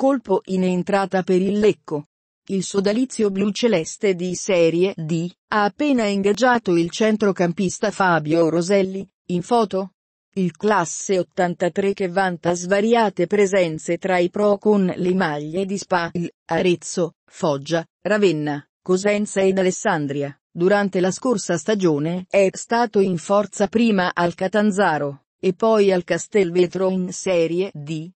Colpo in entrata per il Lecco. Il sodalizio blu-celeste di Serie D ha appena ingaggiato il centrocampista Fabio Roselli, in foto. Il classe 83 che vanta svariate presenze tra i pro con le maglie di Spal, Arezzo, Foggia, Ravenna, Cosenza ed Alessandria. Durante la scorsa stagione è stato in forza prima al Catanzaro, e poi al Castelvetro in Serie D,